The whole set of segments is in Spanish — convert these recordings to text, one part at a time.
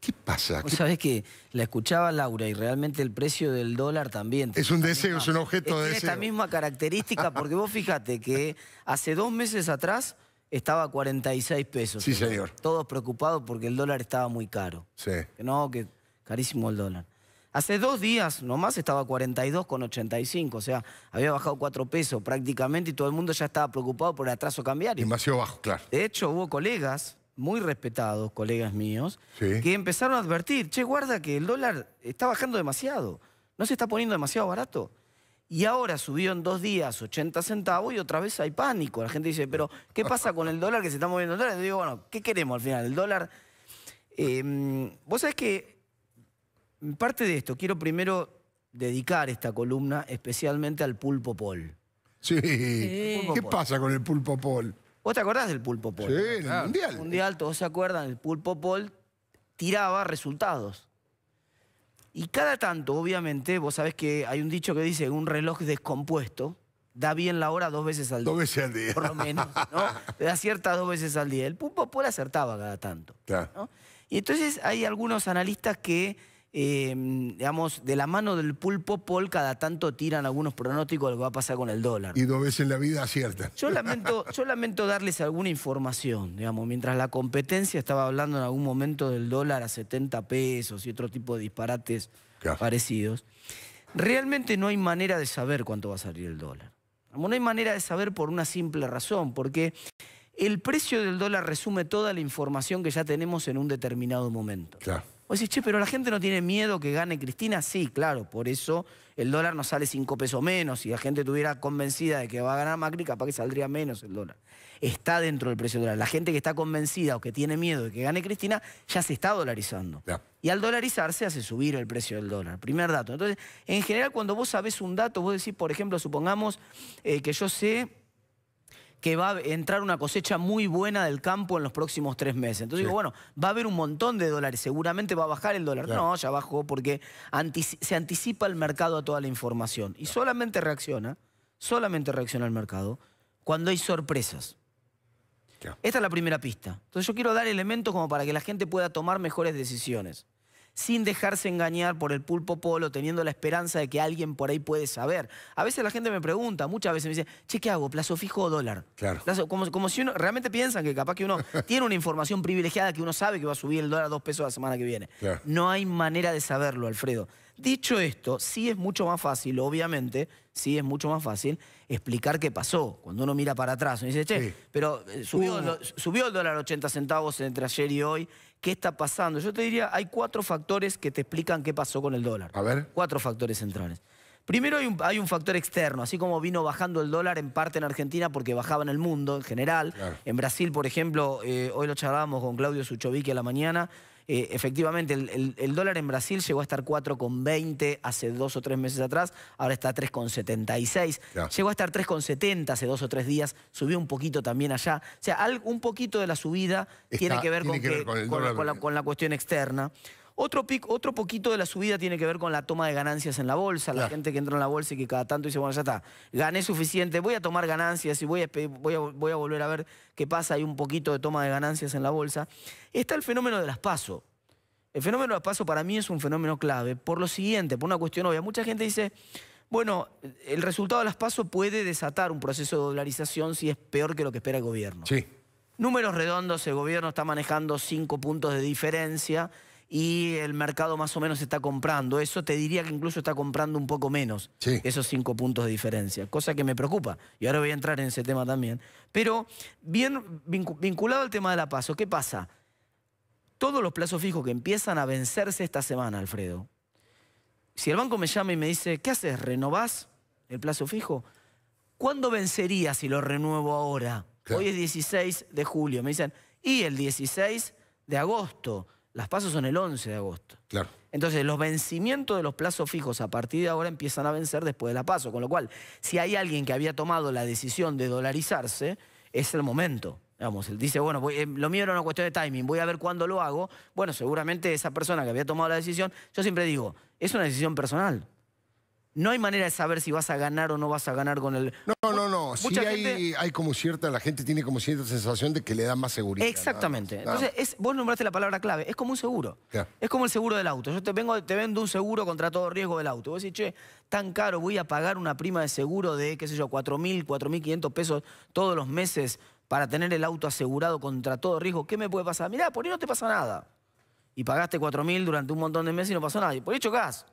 ¿Qué pasa? ¿Qué... Sabes que la escuchaba Laura y realmente el precio del dólar también. Es un deseo, es un objeto de deseo. Tiene esta misma característica porque vos fíjate que hace dos meses atrás estaba a 46 pesos. Sí, señor. Todos preocupados porque el dólar estaba muy caro. Sí. No, que carísimo el dólar. Hace dos días nomás estaba a 42,85, o sea, había bajado cuatro pesos prácticamente y todo el mundo ya estaba preocupado por el atraso cambiario. Demasiado bajo, claro. De hecho, hubo colegas muy respetados, colegas míos, que empezaron a advertir, che, guarda que el dólar está bajando demasiado, no se está poniendo demasiado barato. Y ahora subió en dos días 80 centavos y otra vez hay pánico. La gente dice, pero ¿qué pasa con el dólar que se está moviendo el dólar? digo, bueno, ¿qué queremos al final? El dólar... Em, vos sabés que parte de esto, quiero primero dedicar esta columna especialmente al pulpo pol. sí. ¿Qué pasa con el pulpo pol? ¿Vos te acordás del Pulpo Paul? Sí, en el Mundial. El mundial, todos se acuerdan, el Pulpo Paul tiraba resultados. Y cada tanto, obviamente, vos sabés que hay un dicho que dice un reloj descompuesto da bien la hora dos veces al día. Dos veces al día. Por lo menos, ¿no? acierta dos veces al día. El Pulpo Paul acertaba cada tanto. Claro. Y entonces hay algunos analistas que Em, digamos, de la mano del pulpo Paul, cada tanto tiran algunos pronósticos de lo que va a pasar con el dólar. Y dos veces en la vida acierta Yo lamento, darles alguna información, digamos, mientras la competencia estaba hablando en algún momento del dólar a 70 pesos y otro tipo de disparates parecidos. Realmente no hay manera de saber cuánto va a salir el dólar. No hay manera de saber por una simple razón, porque el precio del dólar resume toda la información que ya tenemos en un determinado momento. Claro. Vos decís, che, pero la gente no tiene miedo que gane Cristina. Sí, claro, por eso el dólar no sale cinco pesos menos. Si la gente estuviera convencida de que va a ganar Macri, capaz que saldría menos el dólar. Está dentro del precio del dólar. La gente que está convencida o que tiene miedo de que gane Cristina ya se está dolarizando. Y al dolarizarse hace subir el precio del dólar. Primer dato. Entonces, en general, cuando vos sabés un dato, vos decís, por ejemplo, supongamos eh, que yo sé que va a entrar una cosecha muy buena del campo en los próximos tres meses. Entonces digo, bueno, va a haber un montón de dólares, seguramente va a bajar el dólar. No, ya bajó porque se anticipa el mercado a toda la información. Y solamente reacciona, solamente reacciona el mercado cuando hay sorpresas. Esta es la primera pista. Entonces yo quiero dar elementos como para que la gente pueda tomar mejores decisiones sin dejarse engañar por el pulpo polo, teniendo la esperanza de que alguien por ahí puede saber. A veces la gente me pregunta, muchas veces me dice, che, ¿qué hago? ¿Plazo fijo o dólar? Claro. como, como, si uno, realmente piensan que capaz que uno tiene una información privilegiada que uno sabe que va a subir el dólar a dos pesos la semana que viene. No hay manera de saberlo, Alfredo. Dicho esto, sí es mucho más fácil, obviamente, sí es mucho más fácil explicar qué pasó. Cuando uno mira para atrás, y dice, che, pero eh, subió, subió el dólar 80 centavos entre ayer y hoy, qué está pasando. Yo te diría, hay cuatro factores que te explican qué pasó con el dólar. A ver. Cuatro factores centrales. Primero hay un, factor externo, así como vino bajando el dólar en parte en Argentina porque bajaba en el mundo en general. En Brasil, por ejemplo, eh, hoy lo charlábamos con Claudio Suchovic a la mañana, eh, efectivamente, el, dólar en Brasil llegó a estar 4,20 hace dos o tres meses atrás, ahora está 3,76. Llegó a estar 3,70 hace dos o tres días, subió un poquito también allá. O sea, un poquito de la subida tiene que ver, con la cuestión externa. Otro, poquito de la subida tiene que ver con la toma de ganancias en la bolsa. La gente que entra en la bolsa y que cada tanto dice, bueno, ya está, gané suficiente, voy a tomar ganancias y voy a, voy voy a volver a ver qué pasa. Hay un poquito de toma de ganancias en la bolsa. Está el fenómeno de las pasos El fenómeno de las PASO para mí es un fenómeno clave por lo siguiente, por una cuestión obvia. Mucha gente dice, bueno, el resultado de las pasos puede desatar un proceso de dolarización si es peor que lo que espera el gobierno. Sí. Números redondos, el gobierno está manejando cinco puntos de diferencia y el mercado más o menos está comprando. Eso te diría que incluso está comprando un poco menos esos cinco puntos de diferencia, cosa que me preocupa. Y ahora voy a entrar en ese tema también. Pero bien vinculado al tema de la paso, ¿qué pasa? Todos los plazos fijos que empiezan a vencerse esta semana, Alfredo. Si el banco me llama y me dice, ¿qué haces? ¿Renovás el plazo fijo? ¿Cuándo vencería si lo renuevo ahora? Hoy es 16 de julio. Me dicen, y el 16 de agosto. Las pasos son el 11 de agosto. Claro. Entonces, los vencimientos de los plazos fijos a partir de ahora empiezan a vencer después de la paso. Con lo cual, si hay alguien que había tomado la decisión de dolarizarse, es el momento. Vamos, él dice, bueno, eh, lo mío era una cuestión de timing, voy a ver cuándo lo hago. Bueno, seguramente esa persona que había tomado la decisión, yo siempre digo, es una decisión personal no hay manera de saber si vas a ganar o no vas a ganar con el... No, no, no. Mucha sí hay, como cierta, la gente tiene como cierta sensación de que le da más seguridad. Exactamente. Entonces, vos nombraste la palabra clave. Es como un seguro. Es como el seguro del auto. Yo te, vengo, te vendo un seguro contra todo riesgo del auto. Vos decís, che, tan caro, voy a pagar una prima de seguro de, qué sé yo, 4.000, 4.500 pesos todos los meses para tener el auto asegurado contra todo riesgo. ¿Qué me puede pasar? Mirá, por ahí no te pasa nada. Y pagaste 4.000 durante un montón de meses y no pasó nada. Y por ahí chocás.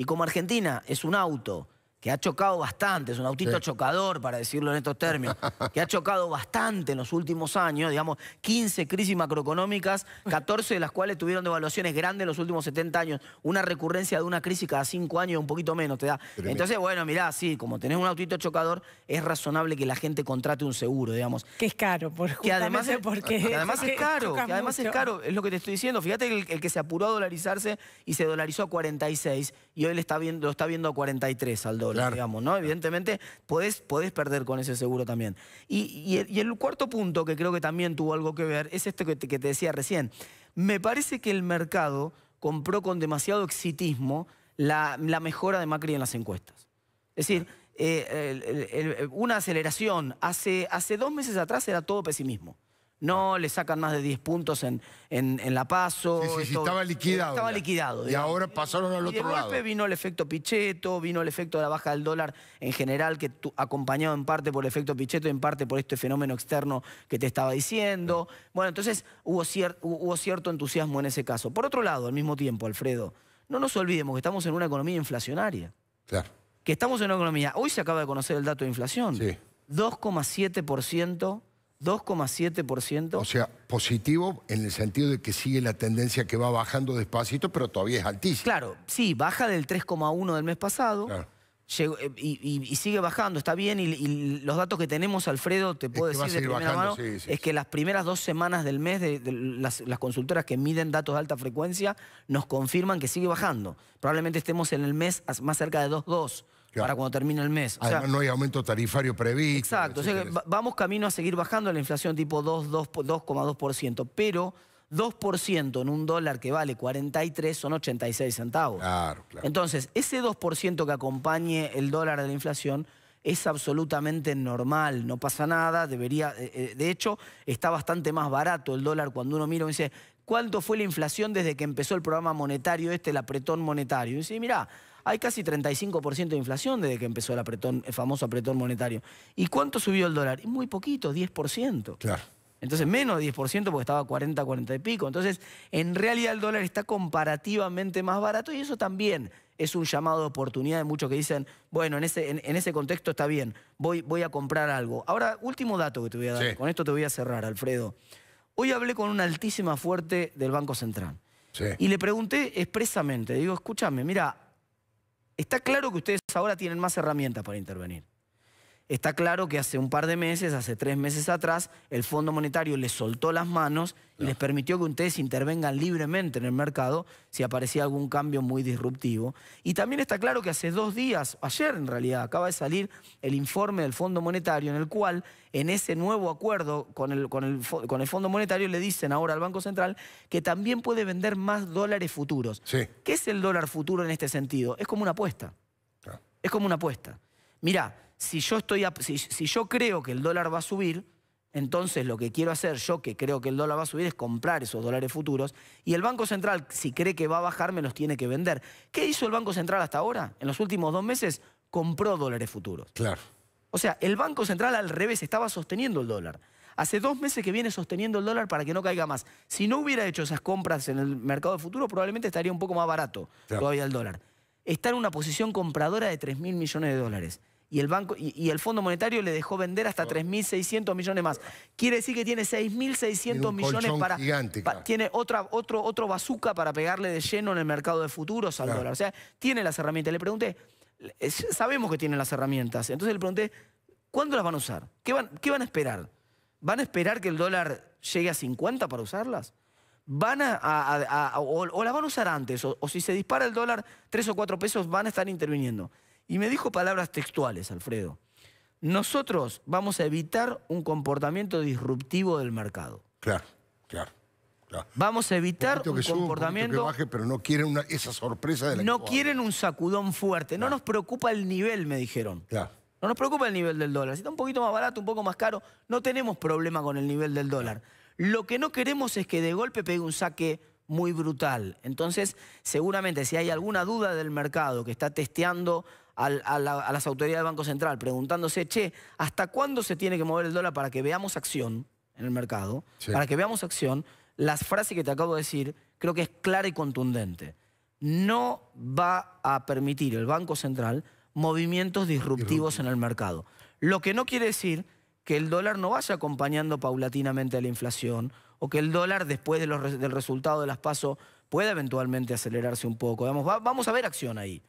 Y como Argentina es un auto que ha chocado bastante, es un autito chocador, para decirlo en estos términos, que ha chocado bastante en los últimos años, digamos, 15 crisis macroeconómicas, 14 de las cuales tuvieron devaluaciones grandes en los últimos 70 años, una recurrencia de una crisis cada 5 años, un poquito menos te da. Entonces, bueno, mirá, sí, como tenés un autito chocador, es razonable que la gente contrate un seguro, digamos. Que es caro, por además es, porque además es caro, que además es caro, es lo que te estoy diciendo. Fíjate el, el, que se apuró a dolarizarse y se dolarizó a 46 y hoy le está viendo, lo está viendo a 43 al digamos, ¿no? Evidentemente podés, puedes perder con ese seguro también. Y, y, el cuarto punto, que creo que también tuvo algo que ver, es este que te, que te decía recién. Me parece que el mercado compró con demasiado exitismo la, mejora de Macri en las encuestas. Es decir, eh, una aceleración. Hace, hace dos meses atrás era todo pesimismo. No, le sacan más de 10 puntos en, en, La Paso. estaba liquidado. Estaba liquidado. Y ahora pasaron al otro lado. De vino el efecto Pichetto, vino el efecto de la baja del dólar en general, que acompañado en parte por el efecto Pichetto y en parte por este fenómeno externo que te estaba diciendo. Bueno, entonces hubo, hubo cierto entusiasmo en ese caso. Por otro lado, al mismo tiempo, Alfredo, no nos olvidemos que estamos en una economía inflacionaria. Claro. Que estamos en una economía. Hoy se acaba de conocer el dato de inflación. Sí. 2,7% 2,7%. O sea, positivo en el sentido de que sigue la tendencia que va bajando despacito, pero todavía es altísimo. Claro, sí, baja del 3,1 del mes pasado. Eh, y, sigue bajando, está bien. Y, los datos que tenemos, Alfredo, te puedo decir de primera mano, es que las primeras dos semanas del mes de, las, consultoras que miden datos de alta frecuencia nos confirman que sigue bajando. Probablemente estemos en el mes más cerca de 2,2 para cuando termine el mes. no hay aumento tarifario previsto. Exacto, vamos camino a seguir bajando la inflación tipo 2,2%, pero 2% en un dólar que vale 43 son 86 centavos. Claro, claro. Entonces, ese 2% que acompañe el dólar de la inflación es absolutamente normal, no pasa nada, debería, eh, eh, de hecho, está bastante más barato el dólar cuando uno mira y dice, cuánto fue la inflación desde que empezó el programa monetario este, el apretón monetario. Y dice, mirá, hay casi 35% de inflación desde que empezó el, apretón, famoso apretón monetario. ¿Y cuánto subió el dólar? Muy poquito, 10%. Claro. Entonces, menos de 10% porque estaba 40, 40 y pico. Entonces, en realidad el dólar está comparativamente más barato y eso también es un llamado de oportunidad de muchos que dicen, bueno, en ese, en, ese contexto está bien, voy, voy, a comprar algo. Ahora, último dato que te voy a dar. Con esto te voy a cerrar, Alfredo. Hoy hablé con una altísima fuerte del Banco Central. Y le pregunté expresamente, digo, escúchame, mira, está claro que ustedes ahora tienen más herramientas para intervenir. Está claro que hace un par de meses, hace tres meses atrás, el Fondo Monetario les soltó las manos y les permitió que ustedes intervengan libremente en el mercado si aparecía algún cambio muy disruptivo. Y también está claro que hace dos días, ayer en realidad, acaba de salir el informe del Fondo Monetario en el cual, en ese nuevo acuerdo con el, Fondo Monetario, le dicen ahora al Banco Central que también puede vender más dólares futuros. ¿Qué es el dólar futuro en este sentido? Es como una apuesta. Es como una apuesta. Mirá, si yo, estoy si, yo creo que el dólar va a subir, entonces lo que quiero hacer yo, que creo que el dólar va a subir, es comprar esos dólares futuros. Y el Banco Central, si cree que va a bajar, me los tiene que vender. ¿Qué hizo el Banco Central hasta ahora? En los últimos dos meses compró dólares futuros. Claro. O sea, el Banco Central al revés estaba sosteniendo el dólar. Hace dos meses que viene sosteniendo el dólar para que no caiga más. Si no hubiera hecho esas compras en el mercado de futuro, probablemente estaría un poco más barato todavía el dólar. Está en una posición compradora de 3 mil millones de dólares y el banco y, el Fondo Monetario le dejó vender hasta 3.600 millones más. Quiere decir que tiene 6.600 millones para, tiene otra otro otro bazooka para pegarle de lleno en el mercado de futuros al dólar. O sea, tiene las herramientas. Le pregunté, eh, sabemos que tiene las herramientas. Entonces le pregunté, ¿cuándo las van a usar? ¿Qué van, qué van a esperar? ¿Van a esperar que el dólar llegue a 50 para usarlas? van a, o, las van a usar antes, o, o, si se dispara el dólar tres o cuatro pesos, van a estar interviniendo. Y me dijo palabras textuales, Alfredo. Nosotros vamos a evitar un comportamiento disruptivo del mercado. Claro, claro. Vamos a evitar un, un comportamiento. Un que baje, pero no quieren una, esa sorpresa de la No quieren un sacudón fuerte. No nos preocupa el nivel, me dijeron. Claro. No nos preocupa el nivel del dólar. Si está un poquito más barato, un poco más caro, no tenemos problema con el nivel del dólar. Lo que no queremos es que de golpe pegue un saque muy brutal. Entonces, seguramente si hay alguna duda del mercado que está testeando a, las autoridades del Banco Central preguntándose, che, ¿hasta cuándo se tiene que mover el dólar para que veamos acción en el mercado? Para que veamos acción, las frases que te acabo de decir creo que es clara y contundente. No va a permitir el Banco Central movimientos disruptivos en el mercado. Lo que no quiere decir que el dólar no vaya acompañando paulatinamente a la inflación o que el dólar después del resultado de las PASO pueda eventualmente acelerarse un poco. Vamos, vamos a ver acción ahí.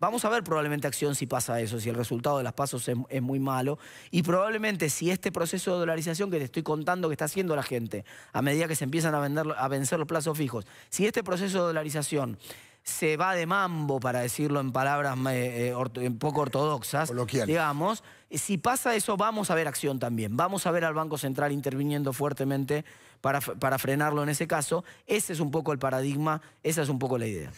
Vamos a ver probablemente acción si pasa eso, si el resultado de las pasos es, muy malo. Y probablemente si este proceso de dolarización que te estoy contando que está haciendo la gente, a medida que se empiezan a, vender, a vencer los plazos fijos, si este proceso de dolarización se va de mambo, para decirlo en palabras eh, eh poco ortodoxas, digamos. Si pasa eso, vamos a ver acción también. Vamos a ver al Banco Central interviniendo fuertemente para, para frenarlo en ese caso. Ese es un poco el paradigma, esa es un poco la idea.